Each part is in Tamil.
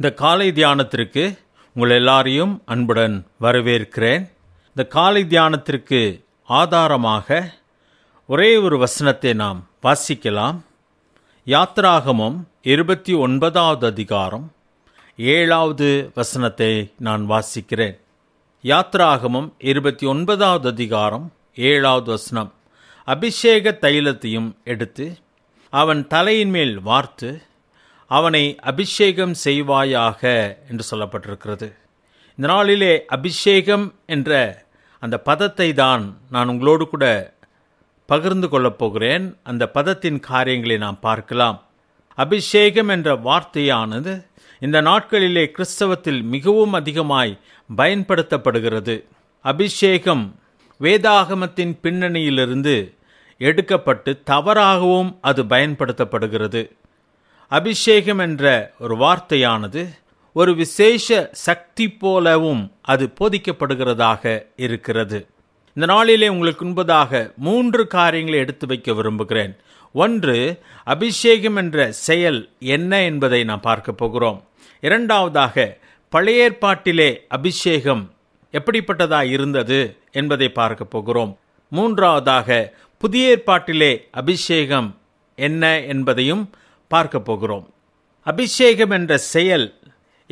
இந்த காலை தியானத்திற்கு உங்கள் எல்லாரையும் அன்புடன் வரவேற்கிறேன் இந்த காலை தியானத்திற்கு ஆதாரமாக ஒரே ஒரு வசனத்தை நாம் வாசிக்கலாம் யாத்ராகமம் இருபத்தி ஒன்பதாவது அதிகாரம் ஏழாவது வசனத்தை நான் வாசிக்கிறேன் யாத்ராகமம் இருபத்தி ஒன்பதாவது அதிகாரம் ஏழாவது வசனம் அபிஷேக தைலத்தையும் எடுத்து அவன் தலையின் மேல் வார்த்து அவனை அபிஷேகம் செய்வாயாக என்று சொல்லப்பட்டிருக்கிறது இந்த நாளிலே அபிஷேகம் என்ற அந்த பதத்தை தான் நான் உங்களோடு கூட பகிர்ந்து கொள்ளப் போகிறேன் அந்த பதத்தின் காரியங்களை நாம் பார்க்கலாம் அபிஷேகம் என்ற வார்த்தையானது இந்த நாட்களிலே கிறிஸ்தவத்தில் மிகவும் அதிகமாய் பயன்படுத்தப்படுகிறது அபிஷேகம் வேதாகமத்தின் பின்னணியிலிருந்து எடுக்கப்பட்டு தவறாகவும் அது பயன்படுத்தப்படுகிறது அபிஷேகம் என்ற ஒரு வார்த்தையானது ஒரு விசேஷ சக்தி போலவும் அது போதிக்கப்படுகிறதாக இருக்கிறது இந்த நாளிலே உங்களுக்கு முன்பதாக மூன்று காரியங்களை எடுத்து வைக்க விரும்புகிறேன் ஒன்று அபிஷேகம் என்ற செயல் என்ன என்பதை நாம் பார்க்க போகிறோம் இரண்டாவதாக பழைய ஏற்பாட்டிலே அபிஷேகம் எப்படிப்பட்டதாக இருந்தது என்பதை பார்க்க போகிறோம் மூன்றாவதாக புதிய ஏற்பாட்டிலே அபிஷேகம் என்ன என்பதையும் பார்க்க போகிறோம் அபிஷேகம் என்ற செயல்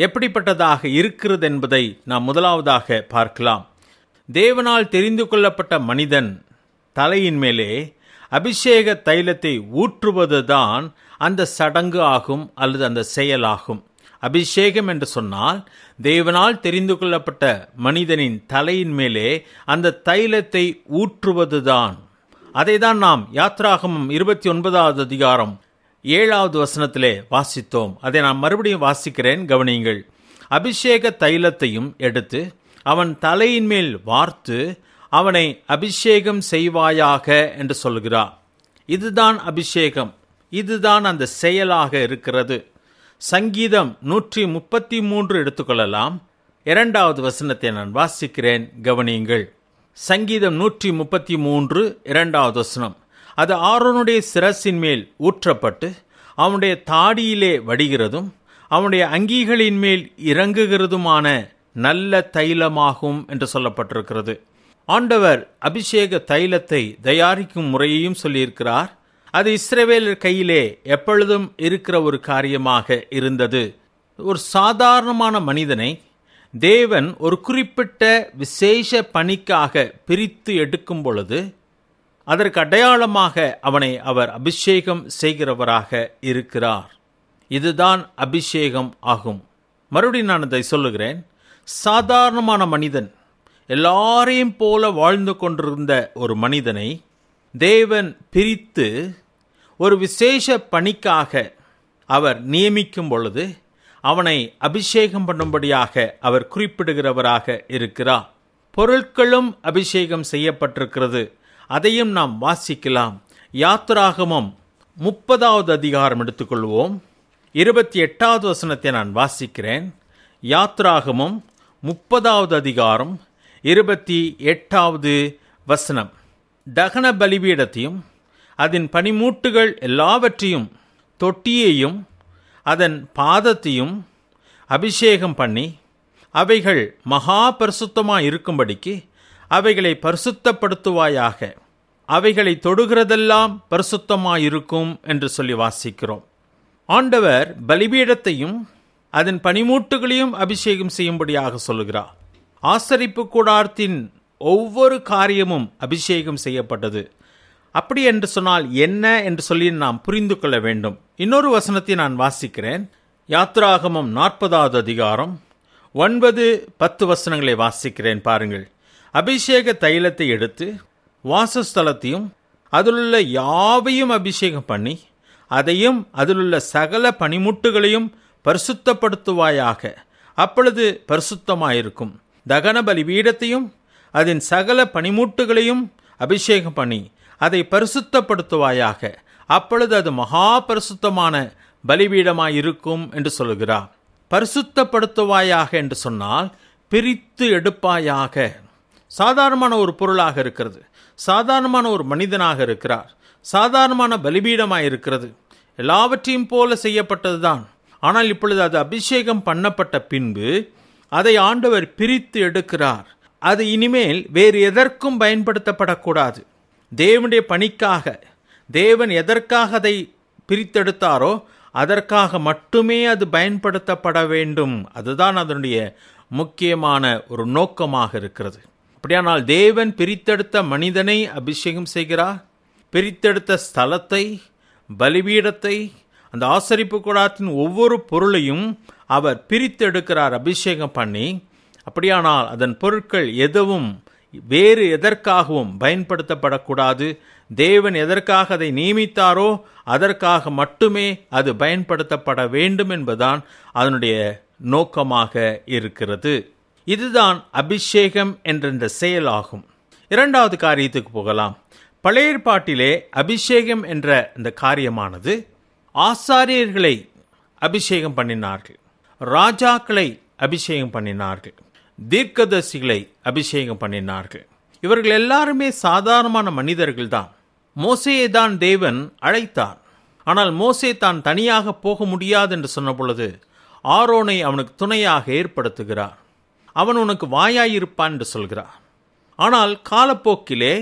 எப்படிப்பட்டதாக இருக்கிறது என்பதை நாம் முதலாவதாக பார்க்கலாம் தேவனால் தெரிந்து கொள்ளப்பட்ட மனிதன் தலையின் மேலே அபிஷேக தைலத்தை ஊற்றுவதுதான் அந்த சடங்கு ஆகும் அல்லது அந்த செயலாகும் அபிஷேகம் என்று சொன்னால் தேவனால் தெரிந்து கொள்ளப்பட்ட மனிதனின் தலையின் மேலே அந்த தைலத்தை ஊற்றுவதுதான் அதை தான் நாம் யாத்ராகமம் இருபத்தி ஒன்பதாவது அதிகாரம் ஏழாவது வசனத்திலே வாசித்தோம் அதை நான் மறுபடியும் வாசிக்கிறேன் கவனியுங்கள் அபிஷேக தைலத்தையும் எடுத்து அவன் தலையின் மேல் வார்த்து அவனை அபிஷேகம் செய்வாயாக என்று சொல்கிறார் இதுதான் அபிஷேகம் இதுதான் அந்த செயலாக இருக்கிறது சங்கீதம் நூற்றி முப்பத்தி மூன்று எடுத்துக்கொள்ளலாம் இரண்டாவது வசனத்தை நான் வாசிக்கிறேன் கவனியுங்கள் சங்கீதம் நூற்றி முப்பத்தி மூன்று இரண்டாவது வசனம் அது ஆரோனுடைய சிரசின் மேல் ஊற்றப்பட்டு அவனுடைய தாடியிலே வடிகிறதும் அவனுடைய அங்கிகளின் மேல் இறங்குகிறதுமான நல்ல தைலமாகும் என்று சொல்லப்பட்டிருக்கிறது ஆண்டவர் அபிஷேக தைலத்தை தயாரிக்கும் முறையையும் சொல்லியிருக்கிறார் அது இஸ்ரேவேலர் கையிலே எப்பொழுதும் இருக்கிற ஒரு காரியமாக இருந்தது ஒரு சாதாரணமான மனிதனை தேவன் ஒரு குறிப்பிட்ட விசேஷ பணிக்காக பிரித்து எடுக்கும் பொழுது அதற்கு அடையாளமாக அவனை அவர் அபிஷேகம் செய்கிறவராக இருக்கிறார் இதுதான் அபிஷேகம் ஆகும் மறுபடியும் நான் இதை சொல்லுகிறேன் சாதாரணமான மனிதன் எல்லாரையும் போல வாழ்ந்து கொண்டிருந்த ஒரு மனிதனை தேவன் பிரித்து ஒரு விசேஷ பணிக்காக அவர் நியமிக்கும் பொழுது அவனை அபிஷேகம் பண்ணும்படியாக அவர் குறிப்பிடுகிறவராக இருக்கிறார் பொருட்களும் அபிஷேகம் செய்யப்பட்டிருக்கிறது அதையும் நாம் வாசிக்கலாம் யாத்ராகமம் முப்பதாவது அதிகாரம் எடுத்துக்கொள்வோம் இருபத்தி எட்டாவது வசனத்தை நான் வாசிக்கிறேன் யாத்ராகமம் முப்பதாவது அதிகாரம் இருபத்தி எட்டாவது வசனம் தகன பலிபீடத்தையும் அதன் பனிமூட்டுகள் எல்லாவற்றையும் தொட்டியையும் அதன் பாதத்தையும் அபிஷேகம் பண்ணி அவைகள் மகா பரிசுத்தமாக இருக்கும்படிக்கு அவைகளை பரிசுத்தப்படுத்துவாயாக அவைகளை தொடுகிறதெல்லாம் பரிசுத்தமாயிருக்கும் என்று சொல்லி வாசிக்கிறோம் ஆண்டவர் பலிபீடத்தையும் அதன் பனிமூட்டுகளையும் அபிஷேகம் செய்யும்படியாக சொல்லுகிறார் ஆசரிப்பு கூடாரத்தின் ஒவ்வொரு காரியமும் அபிஷேகம் செய்யப்பட்டது அப்படி என்று சொன்னால் என்ன என்று சொல்லி நாம் புரிந்து கொள்ள வேண்டும் இன்னொரு வசனத்தை நான் வாசிக்கிறேன் யாத்ராகமம் நாற்பதாவது அதிகாரம் ஒன்பது பத்து வசனங்களை வாசிக்கிறேன் பாருங்கள் அபிஷேக தைலத்தை எடுத்து வாசஸ்தலத்தையும் அதிலுள்ள யாவையும் அபிஷேகம் பண்ணி அதையும் அதிலுள்ள சகல பனிமுட்டுகளையும் பரிசுத்தப்படுத்துவாயாக அப்பொழுது பரிசுத்தமாயிருக்கும் தகன பலி பீடத்தையும் அதன் சகல பனிமூட்டுகளையும் அபிஷேகம் பண்ணி அதை பரிசுத்தப்படுத்துவாயாக அப்பொழுது அது மகா பரிசுத்தமான பலிபீடமாயிருக்கும் என்று சொல்கிறார் பரிசுத்தப்படுத்துவாயாக என்று சொன்னால் பிரித்து எடுப்பாயாக சாதாரணமான ஒரு பொருளாக இருக்கிறது சாதாரணமான ஒரு மனிதனாக இருக்கிறார் சாதாரணமான பலிபீடமாக இருக்கிறது எல்லாவற்றையும் போல செய்யப்பட்டது தான் ஆனால் இப்பொழுது அது அபிஷேகம் பண்ணப்பட்ட பின்பு அதை ஆண்டவர் பிரித்து எடுக்கிறார் அது இனிமேல் வேறு எதற்கும் பயன்படுத்தப்படக்கூடாது தேவனுடைய பணிக்காக தேவன் எதற்காக அதை பிரித்தெடுத்தாரோ அதற்காக மட்டுமே அது பயன்படுத்தப்பட வேண்டும் அதுதான் அதனுடைய முக்கியமான ஒரு நோக்கமாக இருக்கிறது அப்படியானால் தேவன் பிரித்தெடுத்த மனிதனை அபிஷேகம் செய்கிறார் பிரித்தெடுத்த ஸ்தலத்தை பலிபீடத்தை அந்த ஆசரிப்பு கூடாரத்தின் ஒவ்வொரு பொருளையும் அவர் பிரித்தெடுக்கிறார் அபிஷேகம் பண்ணி அப்படியானால் அதன் பொருட்கள் எதுவும் வேறு எதற்காகவும் பயன்படுத்தப்படக்கூடாது தேவன் எதற்காக அதை நியமித்தாரோ அதற்காக மட்டுமே அது பயன்படுத்தப்பட வேண்டும் என்பதுதான் அதனுடைய நோக்கமாக இருக்கிறது இதுதான் அபிஷேகம் என்ற இந்த செயலாகும் இரண்டாவது காரியத்துக்கு போகலாம் பழைய அபிஷேகம் என்ற இந்த காரியமானது ஆசாரியர்களை அபிஷேகம் பண்ணினார்கள் ராஜாக்களை அபிஷேகம் பண்ணினார்கள் தீர்க்கதர்சிகளை அபிஷேகம் பண்ணினார்கள் இவர்கள் எல்லாருமே சாதாரணமான மனிதர்கள் தான் மோசையை தான் தேவன் அழைத்தார் ஆனால் மோசே தான் தனியாக போக முடியாது என்று சொன்ன பொழுது ஆரோனை அவனுக்கு துணையாக ஏற்படுத்துகிறார் அவன் உனக்கு வாயாயிருப்பான் என்று சொல்கிறார் ஆனால் காலப்போக்கிலே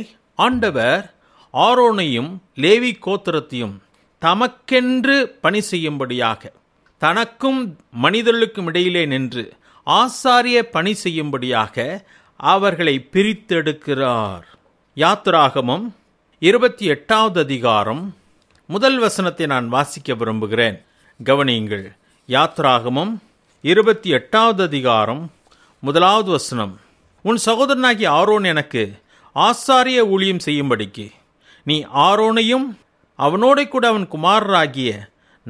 ஆண்டவர் ஆரோனையும் லேவி கோத்திரத்தையும் தமக்கென்று பணி செய்யும்படியாக தனக்கும் மனிதர்களுக்கும் இடையிலே நின்று ஆசாரிய பணி செய்யும்படியாக அவர்களை பிரித்தெடுக்கிறார் யாத்ராகமம் இருபத்தி எட்டாவது அதிகாரம் முதல் வசனத்தை நான் வாசிக்க விரும்புகிறேன் கவனியுங்கள் யாத்ராகமம் இருபத்தி எட்டாவது அதிகாரம் முதலாவது வசனம் உன் சகோதரனாகி ஆரோன் எனக்கு ஆசாரிய ஊழியம் செய்யும்படிக்கு நீ ஆரோனையும் அவனோட கூட அவன் குமாரராகிய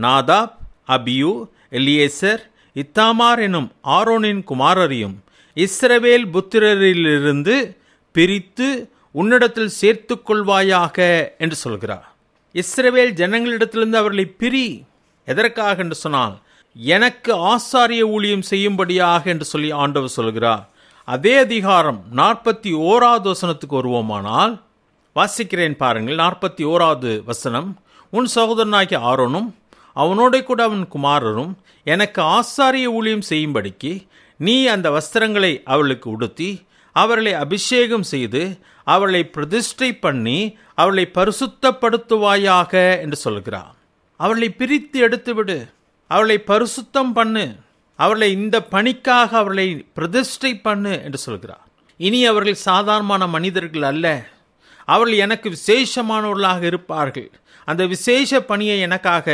நாதாப் அபியு எலியேசர் இத்தாமார் எனும் ஆரோனின் குமாரரையும் இஸ்ரவேல் புத்திரரிலிருந்து பிரித்து உன்னிடத்தில் சேர்த்து கொள்வாயாக என்று சொல்கிறார் இஸ்ரவேல் ஜனங்களிடத்திலிருந்து அவர்களை பிரி எதற்காக என்று சொன்னால் எனக்கு ஆசாரிய ஊழியம் செய்யும்படியாக என்று சொல்லி ஆண்டவர் சொல்கிறார் அதே அதிகாரம் நாற்பத்தி ஓராவது வசனத்துக்கு வருவோமானால் வாசிக்கிறேன் பாருங்கள் நாற்பத்தி ஓராவது வசனம் உன் சகோதரனாகிய ஆரோனும் அவனோட கூட அவன் குமாரரும் எனக்கு ஆசாரிய ஊழியம் செய்யும்படிக்கு நீ அந்த வஸ்திரங்களை அவளுக்கு உடுத்தி அவர்களை அபிஷேகம் செய்து அவளை பிரதிஷ்டை பண்ணி அவளை பரிசுத்தப்படுத்துவாயாக என்று சொல்கிறார் அவளை பிரித்து எடுத்துவிடு அவர்களை பரிசுத்தம் பண்ணு அவர்களை இந்த பணிக்காக அவர்களை பிரதிஷ்டை பண்ணு என்று சொல்கிறார் இனி அவர்கள் சாதாரணமான மனிதர்கள் அல்ல அவர்கள் எனக்கு விசேஷமானவர்களாக இருப்பார்கள் அந்த விசேஷ பணியை எனக்காக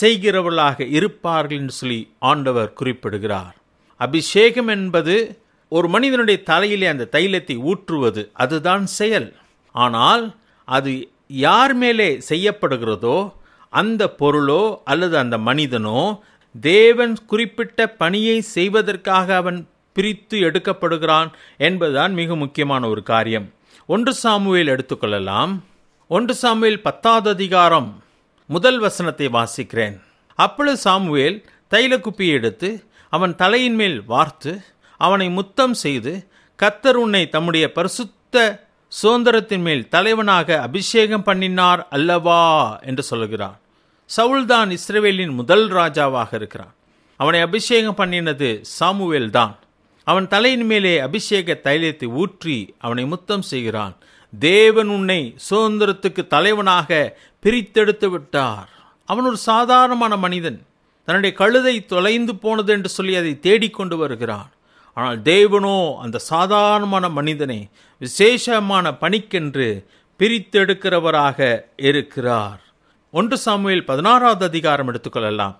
செய்கிறவர்களாக இருப்பார்கள் என்று சொல்லி ஆண்டவர் குறிப்பிடுகிறார் அபிஷேகம் என்பது ஒரு மனிதனுடைய தலையிலே அந்த தைலத்தை ஊற்றுவது அதுதான் செயல் ஆனால் அது யார் மேலே செய்யப்படுகிறதோ அந்த பொருளோ அல்லது அந்த மனிதனோ தேவன் குறிப்பிட்ட பணியை செய்வதற்காக அவன் பிரித்து எடுக்கப்படுகிறான் என்பதுதான் மிக முக்கியமான ஒரு காரியம் ஒன்று சாமுவேல் எடுத்துக்கொள்ளலாம் ஒன்று சாமுவேல் பத்தாவது அதிகாரம் முதல் வசனத்தை வாசிக்கிறேன் அப்பொழுது சாமுவேல் தைல குப்பியை எடுத்து அவன் தலையின் மேல் வார்த்து அவனை முத்தம் செய்து கத்தர் உன்னை தம்முடைய பரிசுத்த சுதந்திரத்தின் மேல் தலைவனாக அபிஷேகம் பண்ணினார் அல்லவா என்று சொல்கிறார் சவுல்தான் இஸ்ரேவேலின் முதல் ராஜாவாக இருக்கிறான் அவனை அபிஷேகம் பண்ணினது சாமுவேல் தான் அவன் தலையின் மேலே அபிஷேக தைலத்தை ஊற்றி அவனை முத்தம் செய்கிறான் தேவன் உன்னை சுதந்திரத்துக்கு தலைவனாக பிரித்தெடுத்து விட்டார் அவன் ஒரு சாதாரணமான மனிதன் தன்னுடைய கழுதை தொலைந்து போனது என்று சொல்லி அதை தேடிக்கொண்டு வருகிறான் ஆனால் தேவனோ அந்த சாதாரணமான மனிதனை விசேஷமான பணிக்கென்று பிரித்தெடுக்கிறவராக இருக்கிறார் ஒன்று சாமுவேல் பதினாறாவது அதிகாரம் எடுத்துக்கொள்ளலாம்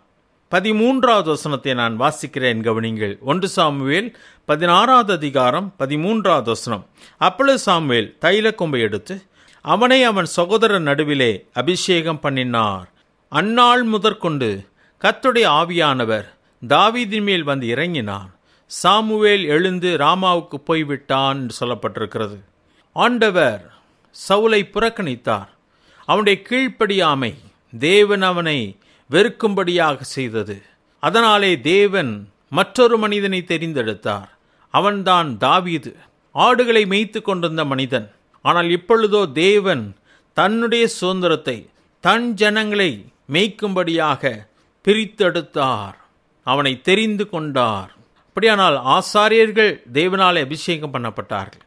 பதிமூன்றாவது வசனத்தை நான் வாசிக்கிறேன் கவனிங்கள் ஒன்று சாமுவேல் பதினாறாவது அதிகாரம் பதிமூன்றாவது வசனம் அப்பொழுது சாமுவேல் தைல கொம்பை எடுத்து அவனை அவன் சகோதரர் நடுவிலே அபிஷேகம் பண்ணினார் அந்நாள் முதற்கொண்டு கத்துடைய ஆவியானவர் தாவீதின் மேல் வந்து இறங்கினார் சாமுவேல் எழுந்து ராமாவுக்கு போய்விட்டான் என்று சொல்லப்பட்டிருக்கிறது ஆண்டவர் சவுலை புறக்கணித்தார் அவனுடைய கீழ்ப்படியாமை தேவன் அவனை வெறுக்கும்படியாக செய்தது அதனாலே தேவன் மற்றொரு மனிதனை தெரிந்தெடுத்தார் அவன்தான் தாவீது ஆடுகளை மேய்த்து கொண்டிருந்த மனிதன் ஆனால் இப்பொழுதோ தேவன் தன்னுடைய சுதந்திரத்தை தன் ஜனங்களை மேய்க்கும்படியாக பிரித்தெடுத்தார் அவனை தெரிந்து கொண்டார் அப்படியானால் ஆசாரியர்கள் தேவனாலே அபிஷேகம் பண்ணப்பட்டார்கள்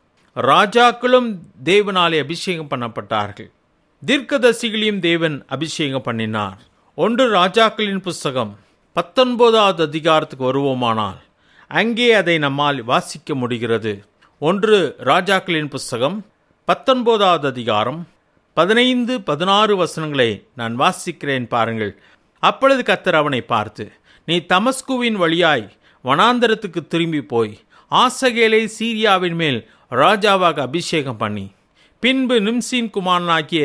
ராஜாக்களும் தேவனாலே அபிஷேகம் பண்ணப்பட்டார்கள் தீர்க்கதசிகளையும் தேவன் அபிஷேகம் பண்ணினார் ஒன்று ராஜாக்களின் புஸ்தகம் பத்தொன்பதாவது அதிகாரத்துக்கு வருவோமானால் அங்கே அதை நம்மால் வாசிக்க முடிகிறது ஒன்று ராஜாக்களின் புஸ்தகம் பத்தொன்பதாவது அதிகாரம் பதினைந்து பதினாறு வசனங்களை நான் வாசிக்கிறேன் பாருங்கள் அப்பொழுது கத்தர் அவனை பார்த்து நீ தமஸ்குவின் வழியாய் வனாந்தரத்துக்கு திரும்பி போய் ஆசகேலை சீரியாவின் மேல் ராஜாவாக அபிஷேகம் பண்ணி பின்பு நிம்சின் குமாரனாகிய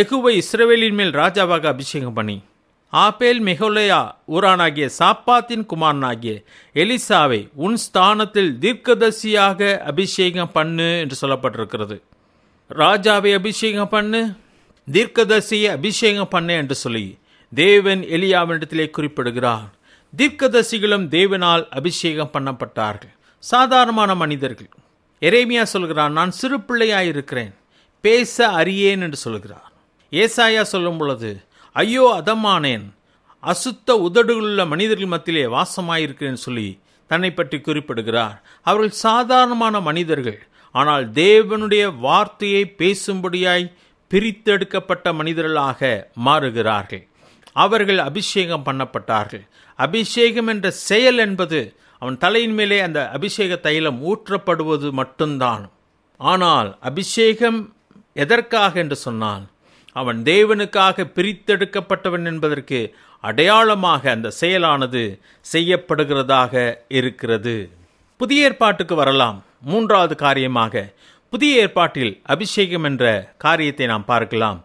எகுவை இஸ்ரவேலின் மேல் ராஜாவாக அபிஷேகம் பண்ணி ஆபேல் மெகோலையா ஊரானாகிய சாப்பாத்தின் குமாரனாகிய எலிசாவை உன் ஸ்தானத்தில் தீர்க்கதர்சியாக அபிஷேகம் பண்ணு என்று சொல்லப்பட்டிருக்கிறது ராஜாவை அபிஷேகம் பண்ணு தீர்க்கதர்சியை அபிஷேகம் பண்ணு என்று சொல்லி தேவன் எலியாவிடத்திலே குறிப்பிடுகிறார் தீர்க்கதர்சிகளும் தேவனால் அபிஷேகம் பண்ணப்பட்டார்கள் சாதாரணமான மனிதர்கள் எரேமியா சொல்கிறான் நான் சிறு பிள்ளையாயிருக்கிறேன் பேச அறியேன் என்று சொல்கிறார் ஏசாயா சொல்லும் பொழுது ஐயோ அதமானேன் அசுத்த உதடுகளுள்ள மனிதர்கள் மத்தியிலே வாசமாயிருக்கிறேன் சொல்லி தன்னை பற்றி குறிப்பிடுகிறார் அவர்கள் சாதாரணமான மனிதர்கள் ஆனால் தேவனுடைய வார்த்தையை பேசும்படியாய் பிரித்தெடுக்கப்பட்ட மனிதர்களாக மாறுகிறார்கள் அவர்கள் அபிஷேகம் பண்ணப்பட்டார்கள் அபிஷேகம் என்ற செயல் என்பது அவன் தலையின் மேலே அந்த அபிஷேக தைலம் ஊற்றப்படுவது மட்டும்தான் ஆனால் அபிஷேகம் எதற்காக என்று சொன்னால் அவன் தேவனுக்காக பிரித்தெடுக்கப்பட்டவன் என்பதற்கு அடையாளமாக அந்த செயலானது செய்யப்படுகிறதாக இருக்கிறது புதிய ஏற்பாட்டுக்கு வரலாம் மூன்றாவது காரியமாக புதிய ஏற்பாட்டில் அபிஷேகம் என்ற காரியத்தை நாம் பார்க்கலாம்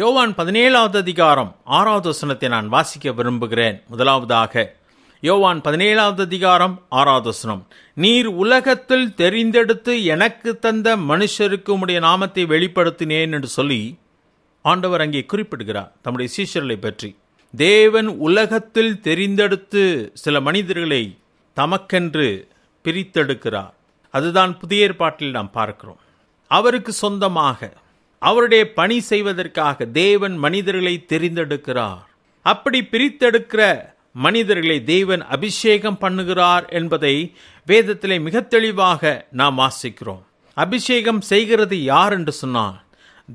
யோவான் பதினேழாவது அதிகாரம் ஆறாவது வசனத்தை நான் வாசிக்க விரும்புகிறேன் முதலாவதாக யோவான் பதினேழாவது அதிகாரம் ஆராதசனம் நீர் உலகத்தில் தெரிந்தெடுத்து எனக்கு தந்த மனுஷருக்கு உடைய நாமத்தை வெளிப்படுத்தினேன் என்று சொல்லி ஆண்டவர் அங்கே குறிப்பிடுகிறார் தம்முடைய சீஷர்களை பற்றி தேவன் உலகத்தில் தெரிந்தெடுத்து சில மனிதர்களை தமக்கென்று பிரித்தெடுக்கிறார் அதுதான் புதிய ஏற்பாட்டில் நாம் பார்க்கிறோம் அவருக்கு சொந்தமாக அவருடைய பணி செய்வதற்காக தேவன் மனிதர்களை தெரிந்தெடுக்கிறார் அப்படி பிரித்தெடுக்கிற மனிதர்களை தேவன் அபிஷேகம் பண்ணுகிறார் என்பதை வேதத்திலே மிக தெளிவாக நாம் வாசிக்கிறோம் அபிஷேகம் செய்கிறது யார் என்று சொன்னால்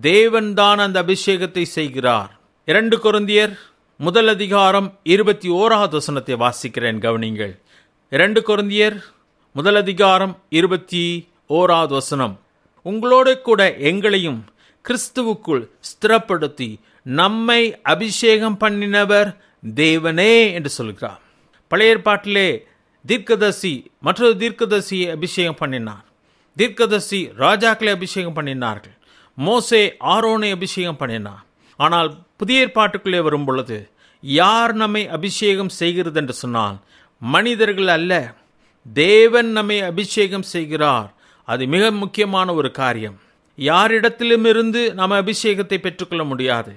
தேவன்தான் அந்த அபிஷேகத்தை செய்கிறார் இரண்டு குருந்தியர் முதல் அதிகாரம் இருபத்தி ஓராவது வசனத்தை வாசிக்கிறேன் கவனிங்கள் இரண்டு குருந்தியர் முதல் அதிகாரம் இருபத்தி ஓராவது வசனம் உங்களோடு கூட எங்களையும் கிறிஸ்துவுக்குள் ஸ்திரப்படுத்தி நம்மை அபிஷேகம் பண்ணினவர் தேவனே என்று சொல்கிறார் பழைய ஏற்பாட்டிலே தீர்க்கதர்சி மற்றொரு தீர்க்கதர்சியை அபிஷேகம் பண்ணினார் தீர்க்கதர்சி ராஜாக்களை அபிஷேகம் பண்ணினார்கள் மோசே ஆரோனை அபிஷேகம் பண்ணினார் ஆனால் புதிய ஏற்பாட்டுக்குள்ளே வரும் பொழுது யார் நம்மை அபிஷேகம் செய்கிறது என்று சொன்னால் மனிதர்கள் அல்ல தேவன் நம்மை அபிஷேகம் செய்கிறார் அது மிக முக்கியமான ஒரு காரியம் யாரிடத்திலுமிருந்து நாம் அபிஷேகத்தை பெற்றுக்கொள்ள முடியாது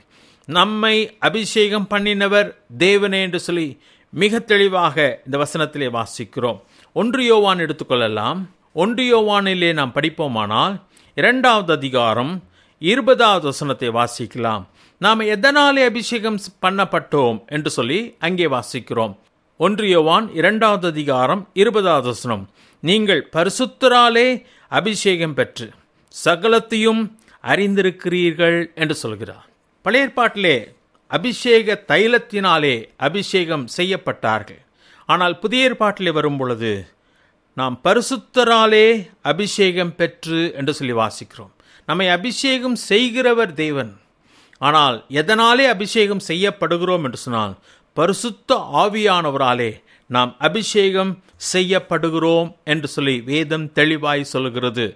நம்மை அபிஷேகம் பண்ணினவர் தேவனே என்று சொல்லி மிக தெளிவாக இந்த வசனத்திலே வாசிக்கிறோம் ஒன்று யோவான் எடுத்துக்கொள்ளலாம் ஒன்று யோவானிலே நாம் படிப்போமானால் இரண்டாவது அதிகாரம் இருபதாவது வசனத்தை வாசிக்கலாம் நாம் எதனாலே அபிஷேகம் பண்ணப்பட்டோம் என்று சொல்லி அங்கே வாசிக்கிறோம் ஒன்று யோவான் இரண்டாவது அதிகாரம் இருபதாவது வசனம் நீங்கள் பரிசுத்தராலே அபிஷேகம் பெற்று சகலத்தையும் அறிந்திருக்கிறீர்கள் என்று சொல்கிறார் பழையற்பாட்டிலே அபிஷேக தைலத்தினாலே அபிஷேகம் செய்யப்பட்டார்கள் ஆனால் புதிய ஏற்பாட்டிலே வரும் பொழுது நாம் பரிசுத்தராலே அபிஷேகம் பெற்று என்று சொல்லி வாசிக்கிறோம் நம்மை அபிஷேகம் செய்கிறவர் தேவன் ஆனால் எதனாலே அபிஷேகம் செய்யப்படுகிறோம் என்று சொன்னால் பரிசுத்த ஆவியானவராலே நாம் அபிஷேகம் செய்யப்படுகிறோம் என்று சொல்லி வேதம் தெளிவாய் சொல்கிறது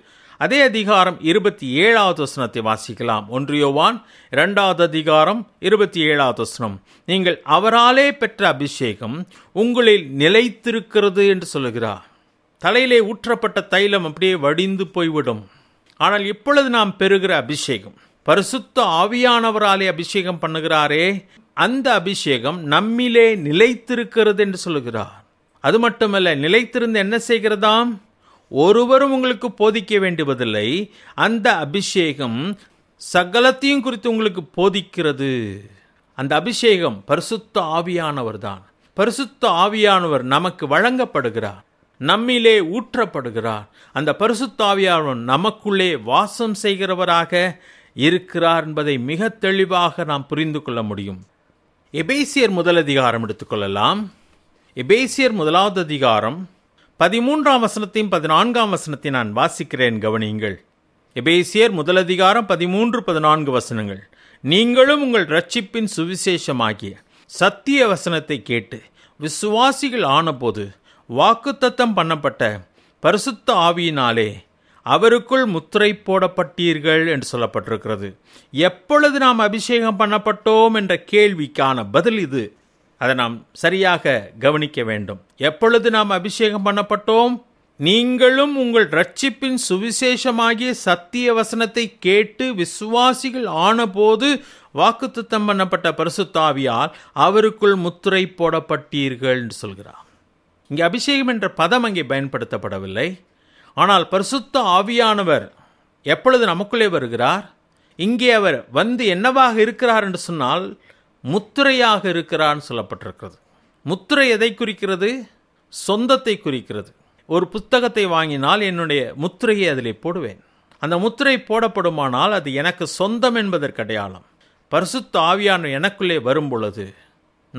அதே அதிகாரம் இருபத்தி ஏழாவது வசனத்தை வாசிக்கலாம் ஒன்றியோவான் இரண்டாவது அதிகாரம் இருபத்தி ஏழாவது வசனம் நீங்கள் அவராலே பெற்ற அபிஷேகம் உங்களில் நிலைத்திருக்கிறது என்று சொல்லுகிறார் தலையிலே ஊற்றப்பட்ட தைலம் அப்படியே வடிந்து போய்விடும் ஆனால் இப்பொழுது நாம் பெறுகிற அபிஷேகம் பரிசுத்த ஆவியானவராலே அபிஷேகம் பண்ணுகிறாரே அந்த அபிஷேகம் நம்மிலே நிலைத்திருக்கிறது என்று சொல்லுகிறார் அது மட்டுமல்ல நிலைத்திருந்து என்ன செய்கிறதாம் ஒருவரும் உங்களுக்கு போதிக்க வேண்டுவதில்லை அந்த அபிஷேகம் சகலத்தையும் குறித்து உங்களுக்கு போதிக்கிறது அந்த அபிஷேகம் பரிசுத்த ஆவியானவர் தான் பரிசுத்த ஆவியானவர் நமக்கு வழங்கப்படுகிறார் நம்மிலே ஊற்றப்படுகிறார் அந்த பரிசுத்தாவியானவர் நமக்குள்ளே வாசம் செய்கிறவராக இருக்கிறார் என்பதை மிக தெளிவாக நாம் புரிந்து கொள்ள முடியும் எபேசியர் முதல் அதிகாரம் எடுத்துக்கொள்ளலாம் எபேசியர் முதலாவது அதிகாரம் பதிமூன்றாம் வசனத்தையும் பதினான்காம் வசனத்தையும் நான் வாசிக்கிறேன் கவனியுங்கள் எபேசியர் முதலதிகாரம் பதிமூன்று பதினான்கு வசனங்கள் நீங்களும் உங்கள் ரட்சிப்பின் சுவிசேஷமாகிய சத்திய வசனத்தை கேட்டு விசுவாசிகள் ஆனபோது வாக்குத்தத்தம் பண்ணப்பட்ட பரிசுத்த ஆவியினாலே அவருக்குள் முத்திரை போடப்பட்டீர்கள் என்று சொல்லப்பட்டிருக்கிறது எப்பொழுது நாம் அபிஷேகம் பண்ணப்பட்டோம் என்ற கேள்விக்கான பதில் இது அதை நாம் சரியாக கவனிக்க வேண்டும் எப்பொழுது நாம் அபிஷேகம் பண்ணப்பட்டோம் நீங்களும் உங்கள் ரட்சிப்பின் சுவிசேஷமாகிய சத்திய வசனத்தை கேட்டு விசுவாசிகள் ஆனபோது வாக்குத்தம் பண்ணப்பட்ட பரிசுத்தாவியால் அவருக்குள் முத்துரை போடப்பட்டீர்கள் என்று சொல்கிறார் இங்கே அபிஷேகம் என்ற பதம் அங்கே பயன்படுத்தப்படவில்லை ஆனால் பரிசுத்த ஆவியானவர் எப்பொழுது நமக்குள்ளே வருகிறார் இங்கே அவர் வந்து என்னவாக இருக்கிறார் என்று சொன்னால் முத்திரையாக இருக்கிறான்னு சொல்லப்பட்டிருக்கிறது முத்திரை எதை குறிக்கிறது சொந்தத்தை குறிக்கிறது ஒரு புத்தகத்தை வாங்கினால் என்னுடைய முத்திரையை அதில் போடுவேன் அந்த முத்திரை போடப்படுமானால் அது எனக்கு சொந்தம் என்பதற்கு அடையாளம் பரிசுத்த ஆவியான எனக்குள்ளே வரும் பொழுது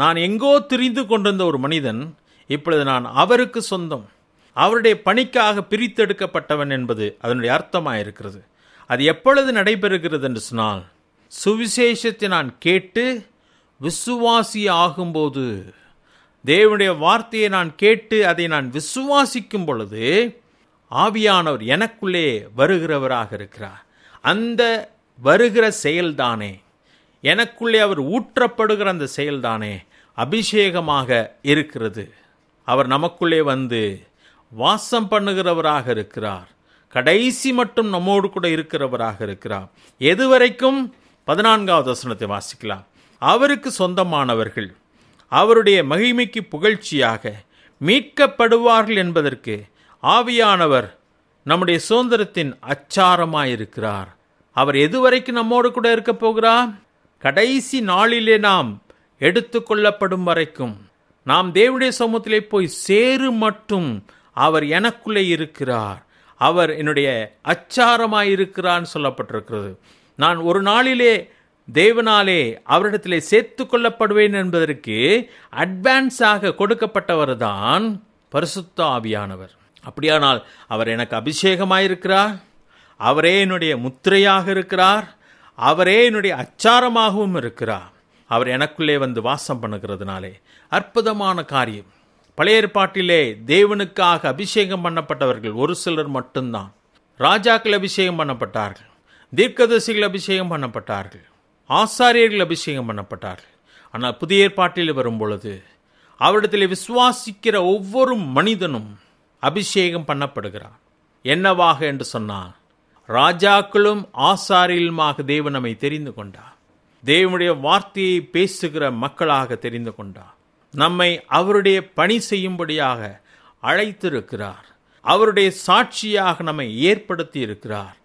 நான் எங்கோ திரிந்து கொண்டிருந்த ஒரு மனிதன் இப்பொழுது நான் அவருக்கு சொந்தம் அவருடைய பணிக்காக பிரித்தெடுக்கப்பட்டவன் என்பது அதனுடைய அர்த்தமாக இருக்கிறது அது எப்பொழுது நடைபெறுகிறது என்று சொன்னால் சுவிசேஷத்தை நான் கேட்டு விசுவாசி ஆகும்போது தேவனுடைய வார்த்தையை நான் கேட்டு அதை நான் விசுவாசிக்கும் பொழுது ஆவியானவர் எனக்குள்ளே வருகிறவராக இருக்கிறார் அந்த வருகிற செயல்தானே எனக்குள்ளே அவர் ஊற்றப்படுகிற அந்த செயல்தானே அபிஷேகமாக இருக்கிறது அவர் நமக்குள்ளே வந்து வாசம் பண்ணுகிறவராக இருக்கிறார் கடைசி மட்டும் நம்மோடு கூட இருக்கிறவராக இருக்கிறார் எதுவரைக்கும் பதினான்காவது வசனத்தை வாசிக்கலாம் அவருக்கு சொந்தமானவர்கள் அவருடைய மகிமைக்கு புகழ்ச்சியாக மீட்கப்படுவார்கள் என்பதற்கு ஆவியானவர் நம்முடைய சுதந்திரத்தின் அச்சாரமாயிருக்கிறார் அவர் எதுவரைக்கும் நம்மோடு கூட இருக்க போகிறார் கடைசி நாளிலே நாம் எடுத்துக்கொள்ளப்படும் வரைக்கும் நாம் தேவடைய சமூகத்திலே போய் சேரு மட்டும் அவர் எனக்குள்ளே இருக்கிறார் அவர் என்னுடைய அச்சாரமாயிருக்கிறான்னு சொல்லப்பட்டிருக்கிறது நான் ஒரு நாளிலே தேவனாலே அவரிடத்திலே சேர்த்து கொள்ளப்படுவேன் என்பதற்கு அட்வான்ஸாக கொடுக்கப்பட்டவர் தான் பரிசுத்த ஆவியானவர் அப்படியானால் அவர் எனக்கு அபிஷேகமாயிருக்கிறார் அவரே என்னுடைய முத்திரையாக இருக்கிறார் அவரே என்னுடைய அச்சாரமாகவும் இருக்கிறார் அவர் எனக்குள்ளே வந்து வாசம் பண்ணுகிறதுனாலே அற்புதமான காரியம் பழைய ஏற்பாட்டிலே தேவனுக்காக அபிஷேகம் பண்ணப்பட்டவர்கள் ஒரு சிலர் மட்டும்தான் ராஜாக்கள் அபிஷேகம் பண்ணப்பட்டார்கள் தீர்க்கதர்சிகள் அபிஷேகம் பண்ணப்பட்டார்கள் ஆசாரியர்கள் அபிஷேகம் பண்ணப்பட்டார்கள் ஆனால் புதிய ஏற்பாட்டில் வரும் பொழுது அவரிடத்தில் விசுவாசிக்கிற ஒவ்வொரு மனிதனும் அபிஷேகம் பண்ணப்படுகிறார் என்னவாக என்று சொன்னால் ராஜாக்களும் ஆசாரியலுமாக தேவன் நம்மை தெரிந்து கொண்டார் தேவனுடைய வார்த்தையை பேசுகிற மக்களாக தெரிந்து கொண்டார் நம்மை அவருடைய பணி செய்யும்படியாக அழைத்திருக்கிறார் அவருடைய சாட்சியாக நம்மை ஏற்படுத்தி இருக்கிறார்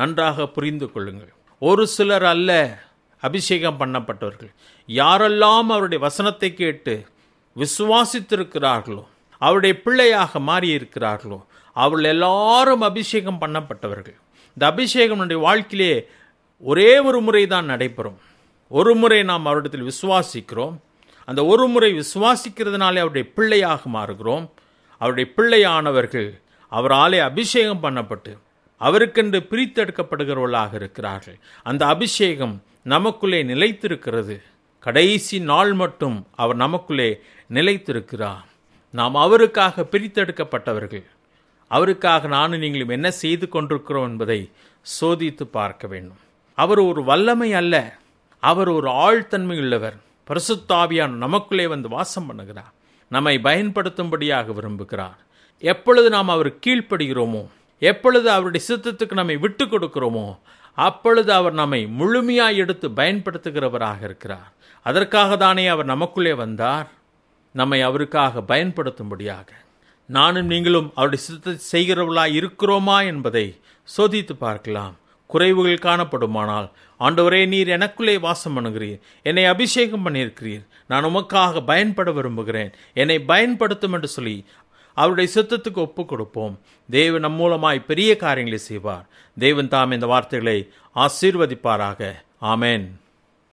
நன்றாக புரிந்து கொள்ளுங்கள் ஒரு சிலர் அல்ல அபிஷேகம் பண்ணப்பட்டவர்கள் யாரெல்லாம் அவருடைய வசனத்தை கேட்டு விசுவாசித்திருக்கிறார்களோ அவருடைய பிள்ளையாக மாறியிருக்கிறார்களோ அவள் எல்லாரும் அபிஷேகம் பண்ணப்பட்டவர்கள் இந்த அபிஷேகம் வாழ்க்கையிலே ஒரே ஒரு முறை தான் நடைபெறும் ஒரு முறை நாம் அவரிடத்தில் விசுவாசிக்கிறோம் அந்த ஒரு முறை விசுவாசிக்கிறதுனாலே அவருடைய பிள்ளையாக மாறுகிறோம் அவருடைய பிள்ளையானவர்கள் அவராலே அபிஷேகம் பண்ணப்பட்டு அவருக்கென்று பிரித்தெடுக்கப்படுகிறவர்களாக இருக்கிறார்கள் அந்த அபிஷேகம் நமக்குள்ளே நிலைத்திருக்கிறது கடைசி நாள் மட்டும் அவர் நமக்குள்ளே நிலைத்திருக்கிறார் நாம் அவருக்காக பிரித்தெடுக்கப்பட்டவர்கள் அவருக்காக நானும் நீங்களும் என்ன செய்து கொண்டிருக்கிறோம் என்பதை சோதித்து பார்க்க வேண்டும் அவர் ஒரு வல்லமை அல்ல அவர் ஒரு ஆழ்தன்மை உள்ளவர் பரிசுத்தாவியான நமக்குள்ளே வந்து வாசம் பண்ணுகிறார் நம்மை பயன்படுத்தும்படியாக விரும்புகிறார் எப்பொழுது நாம் அவர் கீழ்ப்படுகிறோமோ எப்பொழுது அவருடைய சித்தத்துக்கு நம்மை விட்டு கொடுக்கிறோமோ அப்பொழுது அவர் நம்மை முழுமையாக எடுத்து பயன்படுத்துகிறவராக இருக்கிறார் அதற்காக தானே அவர் நமக்குள்ளே வந்தார் நம்மை அவருக்காக பயன்படுத்தும்படியாக நானும் நீங்களும் அவருடைய சித்தத்தை செய்கிறவர்களா இருக்கிறோமா என்பதை சோதித்து பார்க்கலாம் குறைவுகள் காணப்படுமானால் ஆண்டவரே நீர் எனக்குள்ளே வாசம் பண்ணுகிறீர் என்னை அபிஷேகம் பண்ணியிருக்கிறீர் நான் உமக்காக பயன்பட விரும்புகிறேன் என்னை பயன்படுத்தும் என்று சொல்லி அவருடைய சித்தத்துக்கு ஒப்பு கொடுப்போம் தேவன் நம் மூலமாய் பெரிய காரியங்களை செய்வார் தேவன் தாம் இந்த வார்த்தைகளை ஆசீர்வதிப்பாராக ஆமேன்